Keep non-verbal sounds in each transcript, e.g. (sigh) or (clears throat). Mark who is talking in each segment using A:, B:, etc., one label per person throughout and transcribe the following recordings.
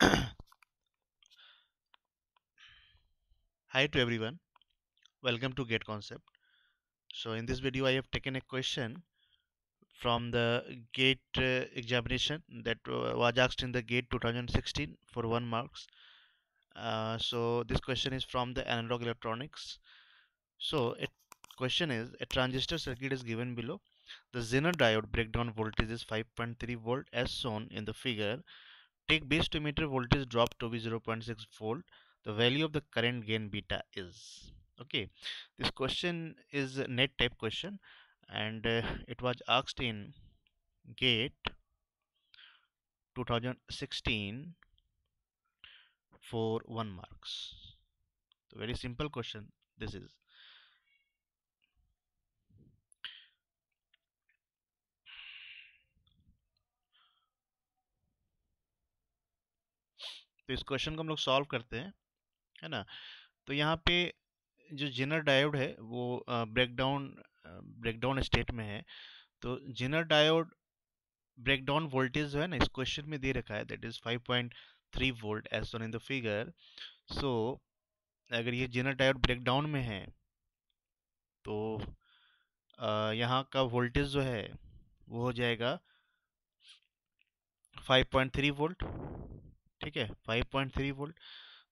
A: (clears throat) Hi to everyone. Welcome to Get Concept. So in this video I have taken a question from the GATE uh, examination that uh, was asked in the GATE 2016 for 1 marks. Uh, so this question is from the analog electronics. So it question is a transistor circuit is given below. The Zener diode breakdown voltage is 5.3 volt as shown in the figure take base to emitter voltage drop to be 0.6 volt the value of the current gain beta is okay this question is a net type question and uh, it was asked in gate 2016 for one marks so very simple question this is तो इस question को हम लोग solve करते हैं है ना तो यहाँ पे जो जिनर डायोड है वो ब्रेकडाउन ब्रेकडाउन स्टेट में है तो जिनर डायोड ब्रेकडाउन वोल्टेज जो है ना इस क्वेश्चन में दे रखा है that is 5.3 volt as one in the figure so अगर ये जिनर डायोड ब्रेकडाउन में है तो यहाँ का वोल्टेज जो है वो हो जाएगा 5.3 वोल्ट ठीक है 5.3 वोल्ट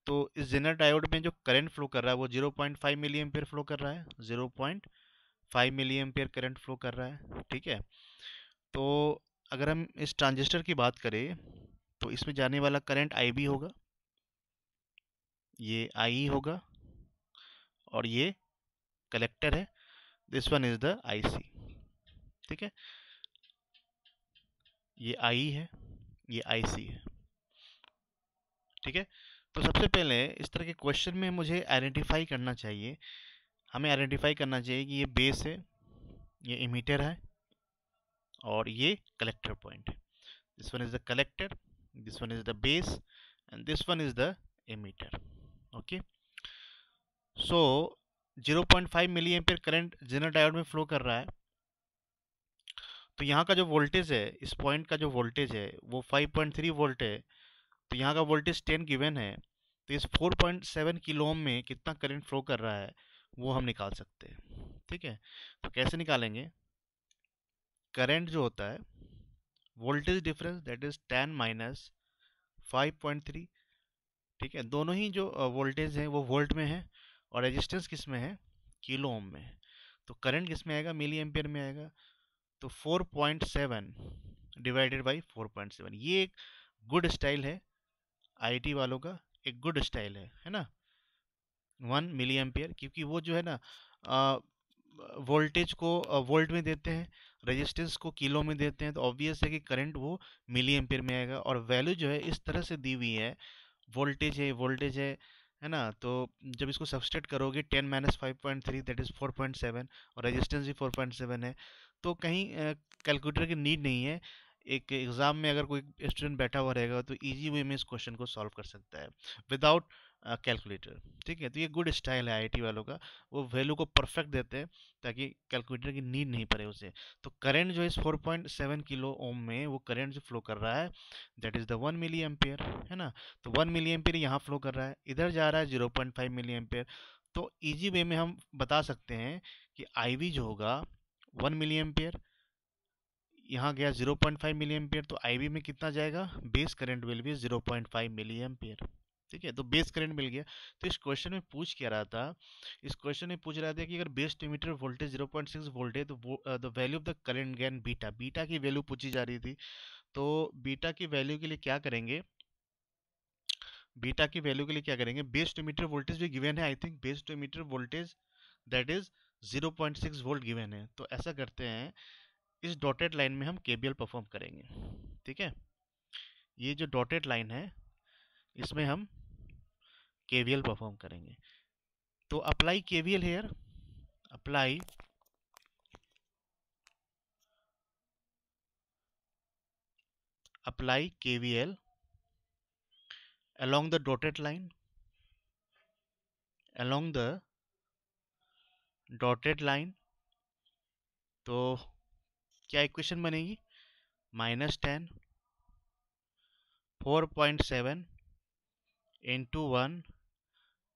A: तो इस जेनर डायोड में जो करंट फ्लो कर रहा है वो 0.5 मिली एम फ्लो कर रहा है 0.5 मिली एम करंट फ्लो कर रहा है ठीक है तो अगर हम इस ट्रांजिस्टर की बात करें तो इसमें जाने वाला करंट आई होगा ये आई e होगा और ये कलेक्टर है this one is the IC ठीक है ये आई e है ये आईसी है ठीक है तो सबसे पहले इस तरह के क्वेश्चन में मुझे आइडेंटिफाई करना चाहिए हमें आइडेंटिफाई करना चाहिए कि ये बेस है ये इमीटर है और ये कलेक्टर पॉइंट है this one is the collector this one is the base and this one is the emitter okay so 0.5 milli पे करेंट जिनर डायोड में फ्लो कर रहा है तो यहाँ का जो वोल्टेज है इस पॉइंट का जो वोल्टेज है वो 5.3 वोल्ट है तो यहाँ का वोल्टेज टेन गिवन है तो इस 4.7 किलो ओम में कितना करंट फ्लो कर रहा है वो हम निकाल सकते हैं ठीक है तो कैसे निकालेंगे करंट जो होता है voltage difference that is ten minus five point three ठीक है दोनों ही जो वोल्टेज हैं वो वोल्ट में है और रेजिस्टेंस किस में है किलो ओम में है तो करंट किस में आएगा मिली एम्पियर में आएगा तो 4.7 डिवाइडेड बाई 4.7 ये एक गुड स्टाइल है आईटी वालों का एक गुड स्टाइल है है ना वन मिली एम्पियर क्योंकि वो जो है ना वोल्टेज को वोल्ट में देते हैं रेजिस्टेंस को किलो में देते हैं तो ऑब्वियस है कि करंट वो मिली एम्पियर में आएगा और वैल्यू जो है इस तरह से दी हुई है वोल्टेज है वोल्टेज है है ना तो जब इसको सब्सटेट करोगे ten minus five point three that is four point seven और रेजिस्टेंस भी फोर पॉइंट सेवन है तो कहीं कैलकुलेटर की नीड नहीं है एक एग्ज़ाम में अगर कोई स्टूडेंट बैठा हुआ रहेगा तो ईजी वे में इस क्वेश्चन को सॉल्व कर सकता है विदाउट कैलकुलेटर ठीक है तो ये गुड स्टाइल है आई वालों का वो वैल्यू को परफेक्ट देते हैं ताकि कैलकुलेटर की नीड नहीं पड़े उसे तो करंट जो इस 4.7 किलो ओम में वो करंट जो फ्लो कर रहा है that is the one milliampere है ना तो वन मिली एम्पेयर यहाँ फ्लो कर रहा है इधर जा रहा है zero point five milliampere तो ईजी वे में हम बता सकते हैं कि आई जो होगा वन मिली एम्पेयर यहाँ गया 0.5 पॉइंट फाइव मिली एमपियर तो आई में कितना जाएगा बेस करंट विल भी 0.5 पॉइंट मिली एम्पियर ठीक है तो बेस करंट मिल गया तो इस क्वेश्चन में पूछ क्या रहा था इस क्वेश्चन में पूछ रहा था कि अगर base emitter voltage 0.6 point six volt है तो the value of the current gain beta beta की वैल्यू पूछी जा रही थी तो बीटा की वैल्यू के लिए क्या करेंगे बीटा की वैल्यू के लिए क्या करेंगे बेस मीटर वोल्टेज भी गिवेन है I think base emitter voltage that is zero volt given है तो ऐसा करते हैं इस डॉटेड लाइन में हम केबीएल परफॉर्म करेंगे ठीक है ये जो डॉटेड लाइन है इसमें हम केवीएल परफॉर्म करेंगे तो apply KVL here apply apply KVL along the dotted line along the dotted line तो क्या इक्वेशन बनेगी minus ten four point seven into one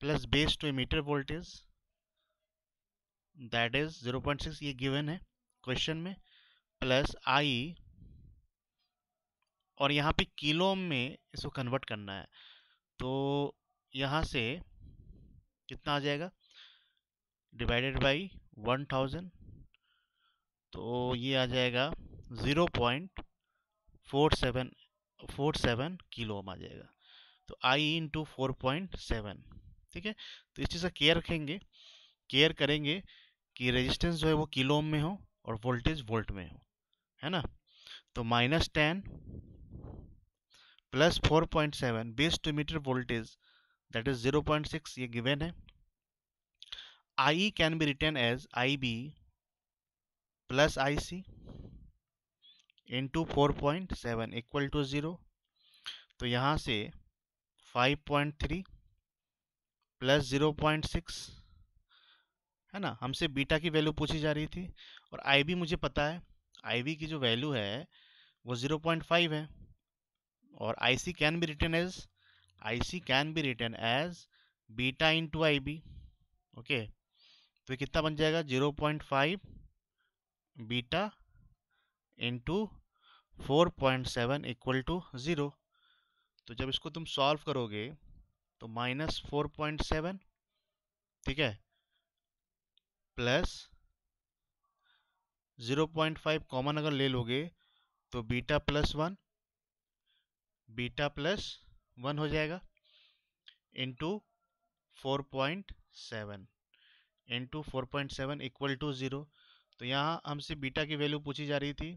A: plus base to metre voltage that is zero point six ये given है question में plus I e, और यहाँ पे kilo में इसको कन्वर्ट करना है तो यहाँ से कितना आ जाएगा डिवाइडेड बाई वन थाउजेंड तो ये आ जाएगा zero point four seven four seven kilo आ जाएगा तो I into four point seven ठीक है तो इस चीज़ का केयर रखेंगे केयर करेंगे कि रेजिस्टेंस जो है वो किलो ओम में हो और वोल्टेज वोल्ट में हो है ना तो minus ten plus four point seven base to metre voltage that is zero point six ये गिवन है I can be written as I B plus I C into four point seven equal to zero तो यहाँ से five point three plus zero point six है ना हमसे beta की value पूछी जा रही थी और आई बी मुझे पता है आई बी की जो वैल्यू है वो ज़ीरो पॉइंट फाइव है और I C can be written as I C can be written as beta into I B okay तो कितना बन जाएगा zero point five beta into four point seven equal to zero तो जब इसको तुम सॉल्व करोगे तो माइनस फोर पॉइंट सेवन ठीक है plus zero point five common अगर ले लोगे तो beta plus one beta plus one हो जाएगा into four point seven into four point seven equal to zero तो यहाँ हमसे बीटा की वैल्यू पूछी जा रही थी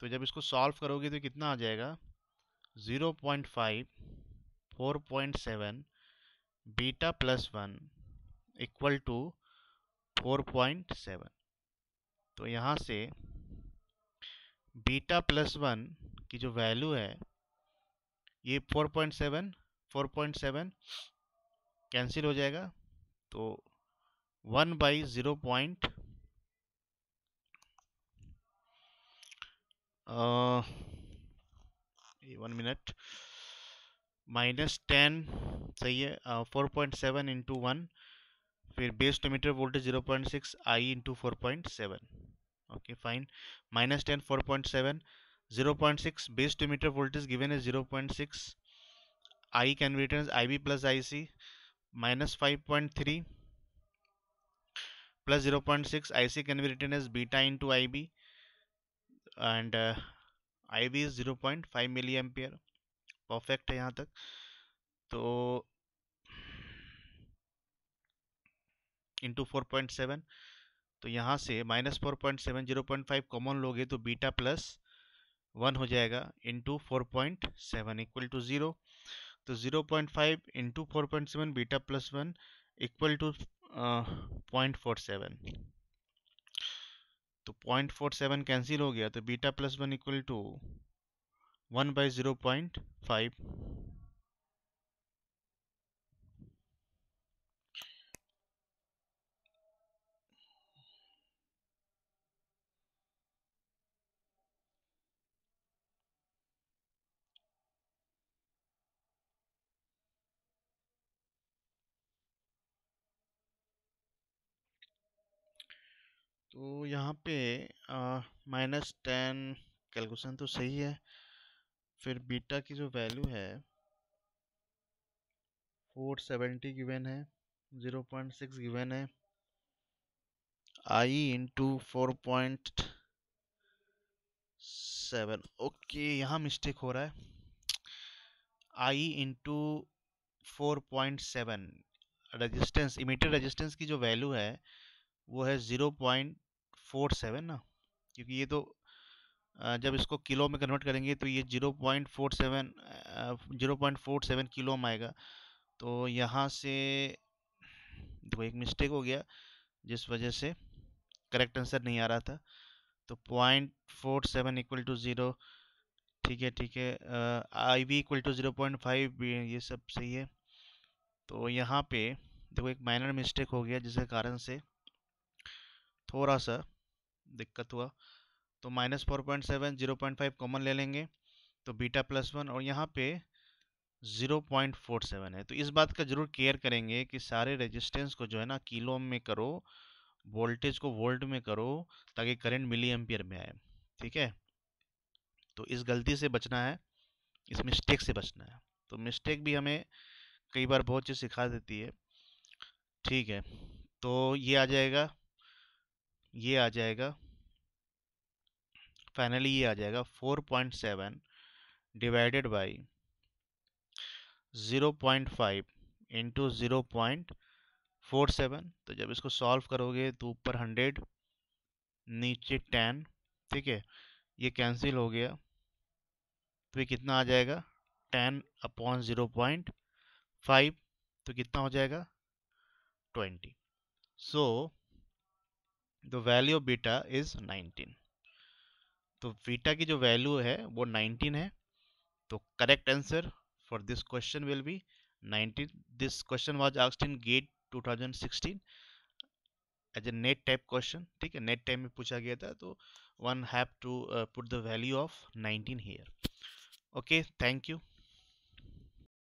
A: तो जब इसको सॉल्व करोगे तो कितना आ जाएगा zero point five four point seven beta plus one equal to four point seven तो यहाँ से बीटा प्लस वन की जो वैल्यू है ये four point seven four point seven cancel हो जाएगा तो one by zero point uh, one minute minus ten सही है four point seven into one फिर base to metre voltage zero point six I into four point seven okay fine minus ten four point seven zero point six base to metre voltage given is zero point six I can return I B plus I C minus 5.3 plus 0 0.6 IC can be written as beta into IB and I B zero point five milli ampere perfect है यहाँ तक तो into four point seven तो यहाँ से minus four point seven zero point five common लोगे तो beta plus one हो जाएगा into four point seven equal to zero तो zero point five into four point seven beta plus one equal to point four seven तो point four seven cancel हो गया तो beta plus one equal to one by zero point five तो यहाँ पे minus ten calculation तो सही है फिर बीटा की जो वैल्यू है फोर सेवेंटी गिवन है ज़ीरो पॉइंट सिक्स गिवन है I into four point seven okay यहाँ मिस्टेक हो रहा है I into four point seven resistance emitted resistance की जो वैल्यू है वो है ज़ीरो पॉइंट फोर सेवन ना क्योंकि ये तो जब इसको किलो में कन्वर्ट करेंगे तो ये zero point four seven zero point four seven kilo में आएगा तो यहाँ से देखो एक मिस्टेक हो गया जिस वजह से करेक्ट आंसर नहीं आ रहा था तो point four seven equal to zero ठीक है ठीक है I V equal to zero point five ये सब सही है तो यहाँ पे देखो एक माइनर मिस्टेक हो गया जिसके कारण से थोड़ा सा दिक्कत हुआ तो minus four point seven zero point five common ले लेंगे तो बीटा प्लस वन और यहाँ पे ज़ीरो पॉइंट फोर सेवन है तो इस बात का जरूर केयर करेंगे कि सारे रेजिस्टेंस को जो है ना किलो में करो वोल्टेज को वोल्ट में करो ताकि करंट मिली एम्पियर में आए ठीक है तो इस गलती से बचना है इस मिस्टेक से बचना है तो मिस्टेक भी हमें कई बार बहुत चीज़ सिखा देती है ठीक है तो ये आ जाएगा ये आ जाएगा फाइनली ये आ जाएगा four point seven divided by zero point five into zero point four seven तो जब इसको सॉल्व करोगे तो ऊपर हंड्रेड नीचे टेन ठीक है ये कैंसिल हो गया तो ये कितना आ जाएगा ten upon zero point five तो कितना हो जाएगा twenty so so, the value of beta is 19 to beta ki jo value hai wo 19 hai to correct answer for this question will be 19 this question was asked in gate 2016 as a NAT type question ठीक है NAT type में पूछा गया था तो one have to put the value of 19 here okay thank you